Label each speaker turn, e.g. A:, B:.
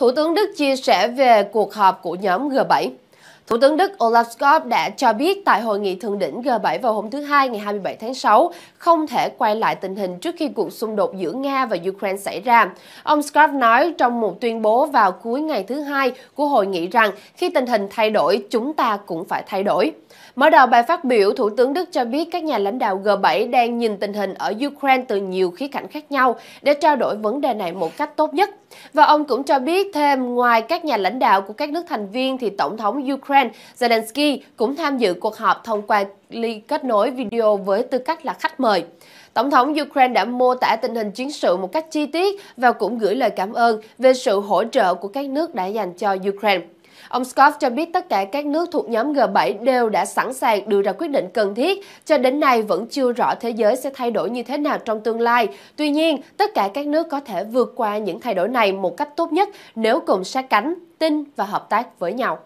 A: Thủ tướng Đức chia sẻ về cuộc họp của nhóm G7. Thủ tướng Đức Olaf Scholz đã cho biết tại hội nghị thượng đỉnh G7 vào hôm thứ Hai ngày 27 tháng 6 không thể quay lại tình hình trước khi cuộc xung đột giữa Nga và Ukraine xảy ra. Ông Scholz nói trong một tuyên bố vào cuối ngày thứ Hai của hội nghị rằng khi tình hình thay đổi, chúng ta cũng phải thay đổi. Mở đầu bài phát biểu, Thủ tướng Đức cho biết các nhà lãnh đạo G7 đang nhìn tình hình ở Ukraine từ nhiều khía cạnh khác nhau để trao đổi vấn đề này một cách tốt nhất. Và ông cũng cho biết thêm, ngoài các nhà lãnh đạo của các nước thành viên thì Tổng thống Ukraine Ukraine, Zelensky cũng tham dự cuộc họp thông qua ly kết nối video với tư cách là khách mời. Tổng thống Ukraine đã mô tả tình hình chiến sự một cách chi tiết và cũng gửi lời cảm ơn về sự hỗ trợ của các nước đã dành cho Ukraine. Ông Scott cho biết tất cả các nước thuộc nhóm G7 đều đã sẵn sàng đưa ra quyết định cần thiết, cho đến nay vẫn chưa rõ thế giới sẽ thay đổi như thế nào trong tương lai. Tuy nhiên, tất cả các nước có thể vượt qua những thay đổi này một cách tốt nhất nếu cùng sát cánh, tin và hợp tác với nhau.